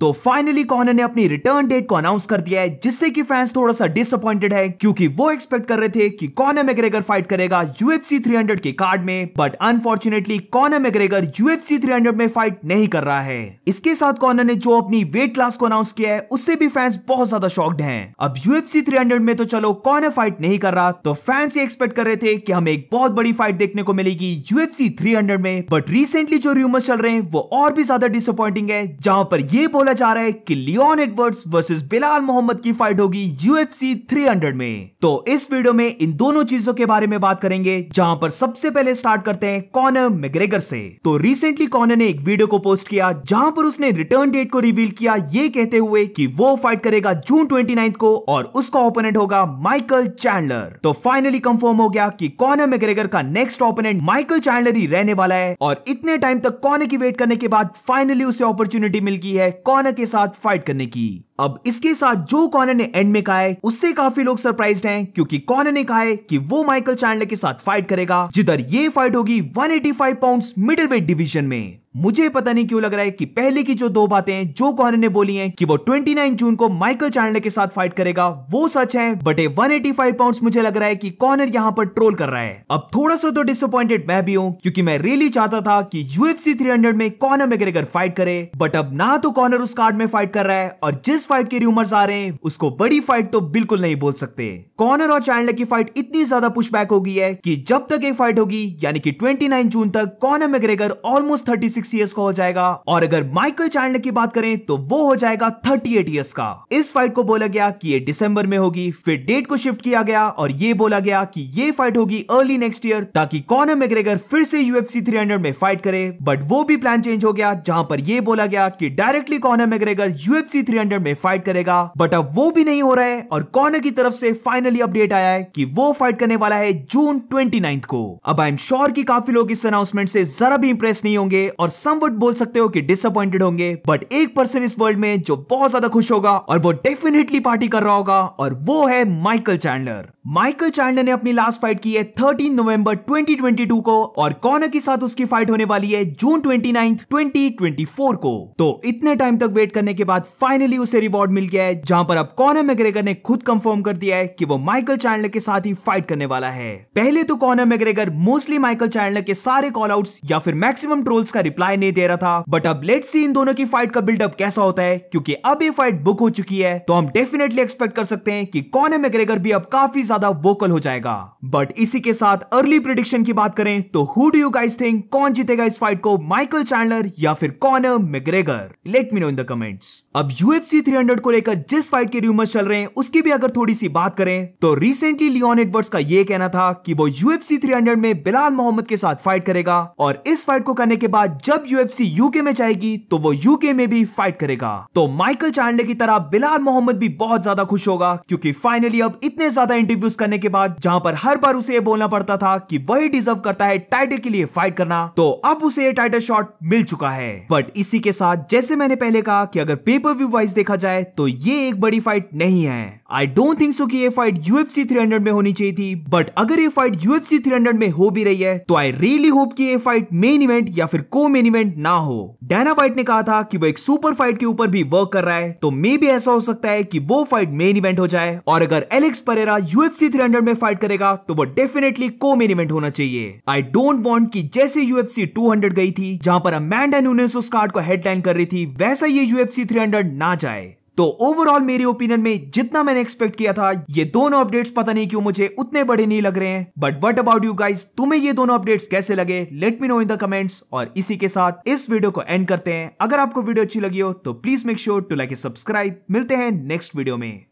तो finally Connor ने अपनी रिटर्न डेट को अनाउंस कर दिया है जिससे कि फैंस थोड़ा सा डिसअपॉइंटेड है क्योंकि वो एक्सपेक्ट कर रहे थे कि कॉनर मैग्रेगर फाइट करेगा यूएफसी 300 के कार्ड में but unfortunately Conor McGregor UFC 300 में फाइट नहीं कर रहा है इसके साथ कॉनर ने जो अपनी वेट क्लास को अनाउंस किया है उससे भी फैंस बहुत ज्यादा शॉक्ड है अब यूएफसी थ्री में तो चलो कॉनर फाइट नहीं कर रहा तो फैंस ये एक्सपेक्ट कर रहे थे कि हमें एक बहुत बड़ी फाइट देखने को मिलेगी यूएफसी थ्री में बट रिसेंटली जो र्यूमर्स चल रहे हैं वो और भी ज्यादा डिसअपॉइंटिंग है जहां पर ये बोल बोला जा रहा है कि Leon Edwards versus Belal Muhammad की फाइट होगी यूएफसी 300 में तो इस वीडियो में इन दोनों चीजों के बारे में बात करेंगे जहां पर सबसे पहले स्टार्ट करते हैं कॉनर मेग्रेगर से तो रिसेंटली कॉनर ने एक वीडियो को पोस्ट किया जहां पर उसने रिटर्न डेट को रिवील किया ये कहते हुए कि वो फाइट करेगा जून ट्वेंटी को और उसका ओपोनेंट होगा माइकल चैंडलर तो फाइनली कंफर्म हो गया कि कॉनर मेग्रेगर का नेक्स्ट ओपोनेंट माइकल चैंडलर ही रहने वाला है और इतने टाइम तक कॉनर की वेट करने के बाद फाइनली उसे अपॉर्चुनिटी मिल गई है कोरोना के साथ फाइट करने की अब इसके साथ जो कॉनर ने एंड में कहा है उससे काफी लोग सरप्राइज हैं क्योंकि कॉनर ने कहा है कि वो माइकल चैंडलर के साथ फाइट करेगा जिधर ये फाइट होगी 185 पाउंड्स मिडिल वेट डिवीजन में मुझे पता नहीं क्यों लग रहा है कि पहले की जो दो बातें जो कॉनर ने बोली हैं कि वो 29 जून को माइकल चैंडलर के साथ फाइट करेगा वो सच है बट ए 185 पाउंड मुझे लग रहा है कि कॉनर यहाँ पर ट्रोल कर रहा है अब थोड़ा सा तो डिसअपॉइंटेड मैं भी हूँ क्योंकि मैं रियली चाहता था कि यूएफसी 300 में कॉनर में फाइट करे बट अब ना तो कॉनर उस कार्ड में फाइट कर रहा है और जिस फाइट के रूमर्स आ रहे हैं उसको बड़ी फाइट तो बिल्कुल नहीं बोल सकते कॉर्नर और चैंडलर की फाइट इतनी ज्यादा पुशबैक हो गई है कि जब तक ये फाइट होगी यानी कि 29 जून तक कॉनर मेग्रेगर ऑलमोस्ट 36 इयर्स का हो जाएगा और अगर माइकल चैंडलर की बात करें तो वो हो जाएगा 38 इयर्स का इस फाइट को बोला गया कि ये दिसंबर में होगी फिर डेट को शिफ्ट किया गया और ये बोला गया कि ये फाइट होगी अर्ली नेक्स्ट ईयर ताकि कॉनर मेग्रेगर फिर से यूएफसी 300 में फाइट करे बट वो भी प्लान चेंज हो गया जहां पर यह बोला गया कि डायरेक्टली कॉनर मेग्रेगर यूएफसी 300 में फाइट करेगा बट अब वो भी नहीं हो रहा है और कॉनर की तरफ से फाइनली अपडेट आया है कि वो फाइट करने वाला है जून ट्वेंटी को अब आई एम श्योर की काफी लोग इस अनाउंसमेंट से जरा भी इंप्रेस नहीं होंगे और समवट बोल सकते हो कि डिसअपॉइंटेड होंगे बट एक पर्सन इस वर्ल्ड में जो बहुत ज्यादा खुश होगा और वो डेफिनेटली पार्टी कर रहा होगा और वो है माइकल चैंडलर माइकल चांडलर ने अपनी लास्ट फाइट की है 13 नवंबर 2022 को और कॉनर के साथ उसकी फाइट होने वाली है जून 29, 2024 को तो इतने टाइम तक वेट करने के बाद फाइनली उसे रिवॉर्ड मिल गया है जहां पर अब कॉनर मैग्रेगर ने खुद कंफर्म कर दिया है कि वो माइकल चांडलर के साथ ही फाइट करने वाला है पहले तो Conor McGregor mostly Michael Chandler के सारे कॉल आउट या फिर मैक्सिमम ट्रोल्स का रिप्लाई नहीं दे रहा था बट अब लेट सी इन दोनों की फाइट का बिल्डअप कैसा होता है क्योंकि अब ये फाइट बुक हो चुकी है तो हम डेफिनेटली एक्सपेक्ट कर सकते हैं कि कॉनर मैग्रेगर भी अब काफी ज्यादा वोकल हो जाएगा बट इसी के साथ अर्ली प्रिडिक्शन की बात करें तो who do you guys think कौन जीतेगा इस फाइट को माइकल चैंडलर या फिर Conor McGregor let me know in the comments अब यूएफसी 300 को लेकर जिस फाइट के रूमर्स चल रहे हैं उसकी भी अगर थोड़ी सी बात करें तो रिसेंटली लियोन एडवर्ड्स का यह कहना था कि वो यूएफसी 300 में बिलाल मोहम्मद के साथ फाइट करेगा और इस फाइट को करने के बाद जब यूएफसी यूके में जाएगी तो वो यूके में भी फाइट करेगा तो माइकल चांडले की तरह बिलाल मोहम्मद भी बहुत ज्यादा खुश होगा क्योंकि फाइनली अब इतने ज्यादा इंटरव्यू घुस करने के बाद जहां पर हर बार उसे बोलना पड़ता था कि वही डिजर्व करता है टाइटल के लिए फाइट करना तो अब उसे ये टाइटल शॉट मिल चुका है बट इसी के साथ जैसे मैंने पहले कहा कि अगर पेपर व्यू वाइज देखा जाए तो ये एक बड़ी फाइट नहीं है आई डोंट थिंक सो कि ये फाइट यूएफसी 300 में होनी चाहिए थी बट अगर ये फाइट यूएफसी 300 में हो भी रही है तो आई रियली होप कि ये फाइट मेन इवेंट या फिर को मेन इवेंट ना हो डायना वाइट ने कहा था कि वो एक सुपर फाइट के ऊपर भी वर्क कर रहा है तो मे भी ऐसा हो सकता है कि वो फाइट मेन इवेंट हो जाए और अगर Alex Pereira UFC C three hundred में फाइट करेगा तो वो डेफिनेटली को मेन इवेंट होना चाहिए आई डोंट वॉन्ट की जैसे यूएफसी टू हंड्रेड गई थी जहां पर अमैंडा न्यूनेस उस कार्ड को हेडलाइन कर रही थी वैसा ये यूएफसी थ्री हंड्रेड ना जाए तो ओवरऑल मेरे ओपिनियन में जितना मैंने एक्सपेक्ट किया था ये दोनों अपडेट्स पता नहीं क्यों मुझे उतने बड़े नहीं लग रहे हैं but what about you guys तुम्हें ये दोनों अपडेट्स कैसे लगे let me know in the comments और इसी के साथ इस वीडियो को एंड करते हैं अगर आपको वीडियो अच्छी लगी हो तो please make sure to like a subscribe मिलते हैं नेक्स्ट वीडियो में